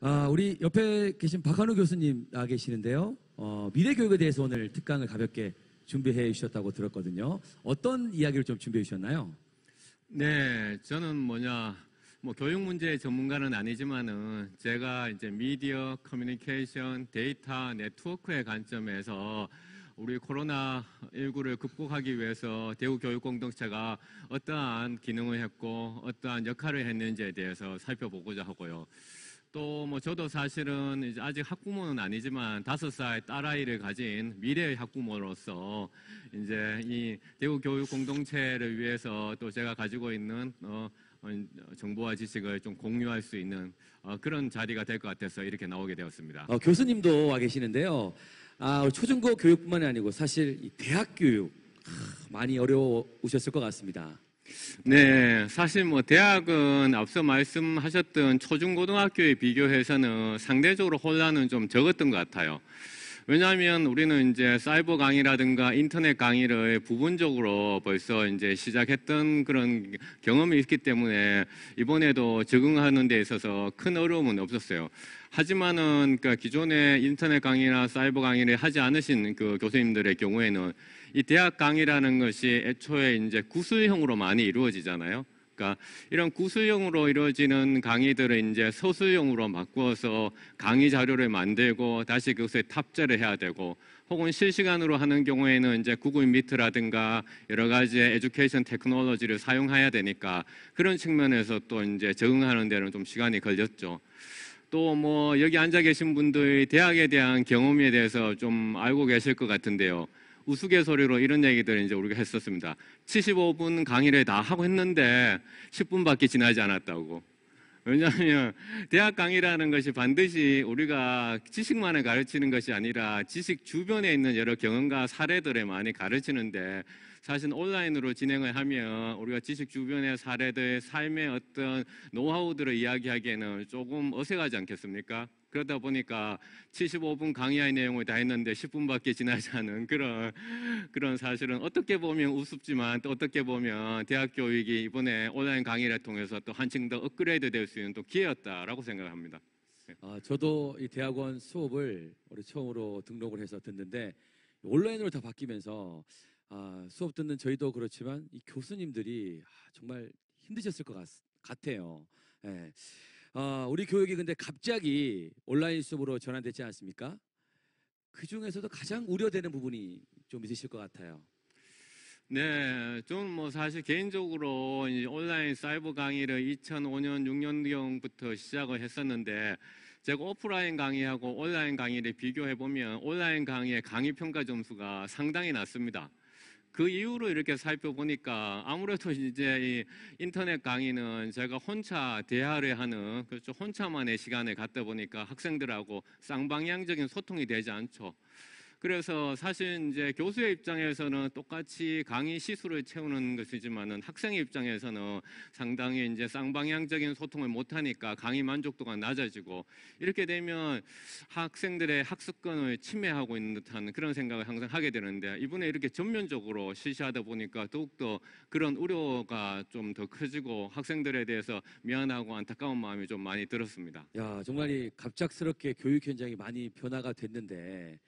아, 우리 옆에 계신 박한우 교수님 나 아, 계시는데요. 어, 미래 교육에 대해서 오늘 특강을 가볍게 준비해 주셨다고 들었거든요. 어떤 이야기를 좀 준비해 주셨나요? 네, 저는 뭐냐, 뭐 교육 문제 전문가는 아니지만은 제가 이제 미디어, 커뮤니케이션, 데이터, 네트워크의 관점에서 우리 코로나19를 극복하기 위해서 대우교육공동체가 어떠한 기능을 했고 어떠한 역할을 했는지에 대해서 살펴보고자 하고요. 또뭐 저도 사실은 이제 아직 학부모는 아니지만 다섯 살 딸아이를 가진 미래의 학부모로서 이제 이 대구 교육 공동체를 위해서 또 제가 가지고 있는 어, 어 정보와 지식을 좀 공유할 수 있는 어, 그런 자리가 될 것 같아서 이렇게 나오게 되었습니다. 어, 교수님도 와 계시는데요. 아, 초중고 교육뿐만이 아니고 사실 대학 교육 아, 많이 어려우셨을 것 같습니다. 네, 사실 뭐 대학은 앞서 말씀하셨던 초중고등학교에 비교해서는 상대적으로 혼란은 좀 적었던 것 같아요. 왜냐하면 우리는 이제 사이버 강의라든가 인터넷 강의를 부분적으로 벌써 이제 시작했던 그런 경험이 있기 때문에 이번에도 적응하는 데 있어서 큰 어려움은 없었어요. 하지만은 그러니까 기존의 인터넷 강의나 사이버 강의를 하지 않으신 그 교수님들의 경우에는 이 대학 강의라는 것이 애초에 이제 구술형으로 많이 이루어지잖아요. 않니까 그러니까 이런 구술용으로 이루어지는 강의들을 이제 서술용으로 바꾸어서 강의 자료를 만들고 다시 그것에 탑재를 해야 되고 혹은 실시간으로 하는 경우에는 이제 구글 미트라든가 여러 가지 에듀케이션 테크놀로지를 사용해야 되니까 그런 측면에서 또 이제 적응하는 데는 좀 시간이 걸렸죠. 또 뭐 여기 앉아 계신 분들 대학에 대한 경험에 대해서 좀 알고 계실 것 같은데요. 우스갯소리로 이런 얘기들을 이제 우리가 했었습니다. 75분 강의를 다 하고 했는데 10분밖에 지나지 않았다고. 왜냐하면 대학 강의라는 것이 반드시 우리가 지식만을 가르치는 것이 아니라 지식 주변에 있는 여러 경험과 사례들에 많이 가르치는데 사실 온라인으로 진행을 하면 우리가 지식 주변의 사례들, 삶의 어떤 노하우들을 이야기하기에는 조금 어색하지 않겠습니까? 그러다 보니까 75분 강의할 내용을 다 했는데 10분밖에 지나지 않은 그런 그런 사실은 어떻게 보면 우습지만 또 어떻게 보면 대학 교육이 이번에 온라인 강의를 통해서 또 한층 더 업그레이드 될 수 있는 또 기회였다라고 생각합니다. 네. 아, 저도 이 대학원 수업을 우리 처음으로 등록을 해서 듣는데 온라인으로 다 바뀌면서 아, 수업 듣는 저희도 그렇지만 이 교수님들이 아, 정말 힘드셨을 것 같, 같아요. 예. 아, 우리 교육이 근데 갑자기 온라인 수업으로 전환되지 않습니까? 그 중에서도 가장 우려되는 부분이 좀 있으실 것 같아요. 네, 저뭐 사실 개인적으로 온라인 사이버 강의를 2005년, 6년경부터 시작을 했었는데 제가 오프라인 강의하고 온라인 강의를 비교해 보면 온라인 강의의 강의 평가 점수가 상당히 낮습니다. 그 이후로 이렇게 살펴보니까 아무래도 이제 이 인터넷 강의는 제가 혼자 대화를 하는 그렇죠 혼자만의 시간을 갖다 보니까 학생들하고 쌍방향적인 소통이 되지 않죠. 그래서 사실 이제 교수의 입장에서는 똑같이 강의 시수를 채우는 것이지만은 학생의 입장에서는 상당히 이제 쌍방향적인 소통을 못 하니까 강의 만족도가 낮아지고 이렇게 되면 학생들의 학습권을 침해하고 있는 듯한 그런 생각을 항상 하게 되는데 이번에 이렇게 전면적으로 실시하다 보니까 더욱더 그런 우려가 좀 더 커지고 학생들에 대해서 미안하고 안타까운 마음이 좀 많이 들었습니다. 야 정말 갑작스럽게 교육 현장이 많이 변화가 됐는데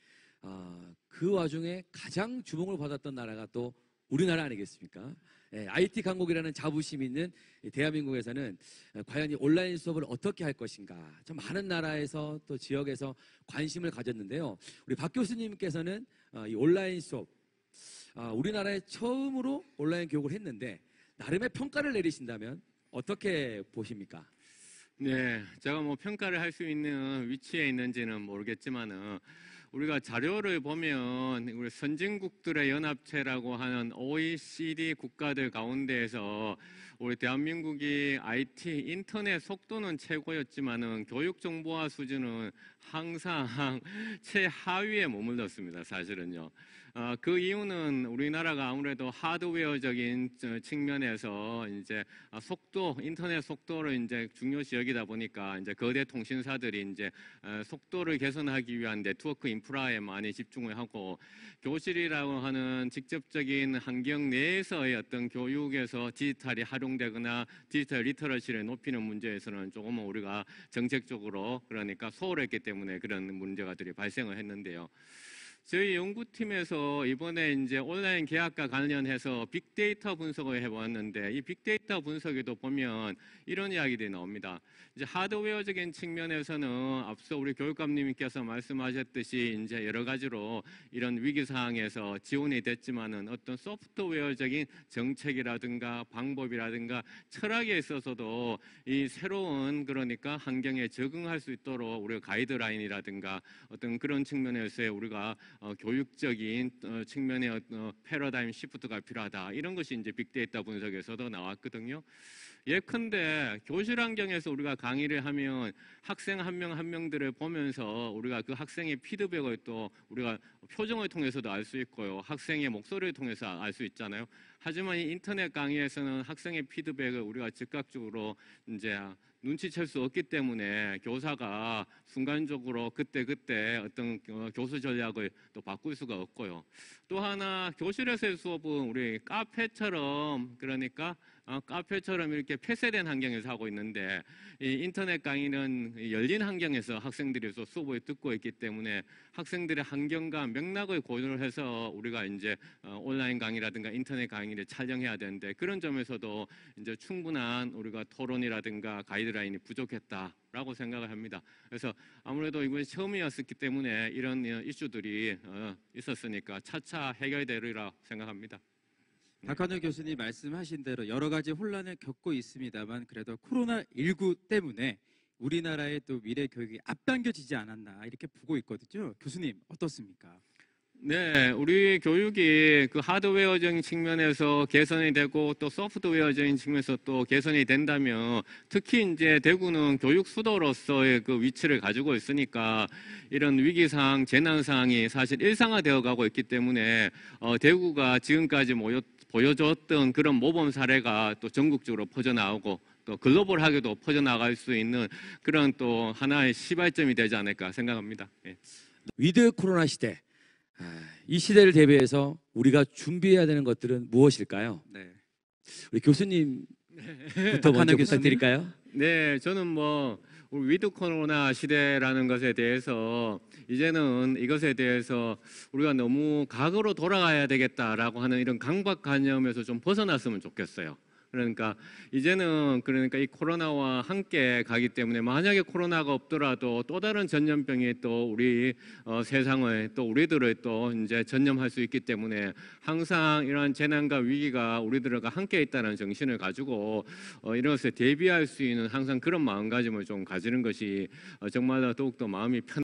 어, 그 와중에 가장 주목을 받았던 나라가 또 우리나라 아니겠습니까? 예, IT 강국이라는 자부심 있는 대한민국에서는 어, 과연 이 온라인 수업을 어떻게 할 것인가 참 많은 나라에서 또 지역에서 관심을 가졌는데요. 우리 박 교수님께서는 어, 이 온라인 수업 어, 우리나라에 처음으로 온라인 교육을 했는데 나름의 평가를 내리신다면 어떻게 보십니까? 네, 제가 뭐 평가를 할 수 있는 위치에 있는지는 모르겠지만은 우리가 자료를 보면 우리 선진국들의 연합체라고 하는 OECD 국가들 가운데에서 우리 대한민국이 IT 인터넷 속도는 최고였지만은 교육 정보화 수준은 항상 최하위에 머물렀습니다. 사실은요. 어, 그 이유는 우리나라가 아무래도 하드웨어적인 측면에서 이제 속도 인터넷 속도를 이제 중요시 여기다 보니까 이제 거대 통신사들이 이제 어, 속도를 개선하기 위한 네트워크 인프라에 많이 집중을 하고 교실이라고 하는 직접적인 환경 내에서의 어떤 교육에서 디지털이 활용 적용되거나 디지털 리터러시를 높이는 문제에서는 조금은 우리가 정책적으로 그러니까 소홀했기 때문에 그런 문제가들이 발생을 했는데요. 저희 연구팀에서 이번에 이제 온라인 계약과 관련해서 빅데이터 분석을 해보았는데 이 빅데이터 분석에도 보면 이런 이야기들이 나옵니다. 이제 하드웨어적인 측면에서는 앞서 우리 교육감님께서 말씀하셨듯이 이제 여러 가지로 이런 위기 상황에서 지원이 됐지만은 어떤 소프트웨어적인 정책이라든가 방법이라든가 철학에 있어서도 이 새로운 그러니까 환경에 적응할 수 있도록 우리가 가이드라인이라든가 어떤 그런 측면에서 우리가 어, 교육적인 어, 측면의 어, 어, 패러다임 시프트가 필요하다 이런 것이 이제 빅데이터 분석에서도 나왔거든요. 예컨대 교실 환경에서 우리가 강의를 하면 학생 한 명 한 명들을 보면서 우리가 그 학생의 피드백을 또 우리가 표정을 통해서도 알 수 있고요. 학생의 목소리를 통해서 알 수 있잖아요. 하지만 이 인터넷 강의에서는 학생의 피드백을 우리가 즉각적으로 이제 눈치챌 수 없기 때문에 교사가 순간적으로 그때그때 어떤 교수 전략을 또 바꿀 수가 없고요. 또 하나 교실에서의 수업은 우리 카페처럼 그러니까 어, 카페처럼 이렇게 폐쇄된 환경에서 하고 있는데 인터넷 강의는 열린 환경에서 학생들이 수업을 듣고 있기 때문에 학생들의 환경과 맥락을 고려를 해서 우리가 이제 어, 온라인 강의라든가 인터넷 강의를 촬영해야 되는데 그런 점에서도 이제 충분한 우리가 토론이라든가 가이드라인이 부족했다. 라고 생각을 합니다. 그래서 아무래도 이번이 처음이었기 때문에 이런 이슈들이 어, 있었으니까 차차 해결되리라 생각합니다. 박한우 교수님 말씀하신 대로 여러 가지 혼란을 겪고 있습니다만 그래도 코로나19 때문에 우리나라의 또 미래 교육이 앞당겨지지 않았나 이렇게 보고 있거든요. 교수님 어떻습니까? 네, 우리 교육이 그 하드웨어적인 측면에서 개선이 되고 또 소프트웨어적인 측면에서 또 개선이 된다면 특히 이제 대구는 교육 수도로서의 그 위치를 가지고 있으니까 이런 위기상 재난상이 사실 일상화되어 가고 있기 때문에 어, 대구가 지금까지 모여, 보여줬던 그런 모범 사례가 또 전국적으로 퍼져나오고 또 글로벌하게도 퍼져나갈 수 있는 그런 또 하나의 시발점이 되지 않을까 생각합니다. 예. 위드 코로나 시대 이 시대를 대비해서 우리가 준비해야 되는 것들은 무엇일까요? 네. 우리 교수님부터 네. 먼저 부탁드릴까요? 네, 저는 뭐 우리 위드 코로나 시대라는 것에 대해서 이제는 이것에 대해서 우리가 너무 과거로 돌아가야 되겠다라고 하는 이런 강박관념에서 좀 벗어났으면 좋겠어요. 그러니까 이제는 그러니까 이 코로나와 함께 가기 때문에 만약에 코로나가 없더라도 또 다른 전염병이 또 우리 어, 세상을 또 우리들을 또 이제 전염할 수 있기 때문에 항상 이러한 재난과 위기가 우리들과 함께 있다는 정신을 가지고 어, 이런 것에 대비할 수 있는 항상 그런 마음가짐을 좀 가지는 것이 어, 정말 더욱더 마음이 편.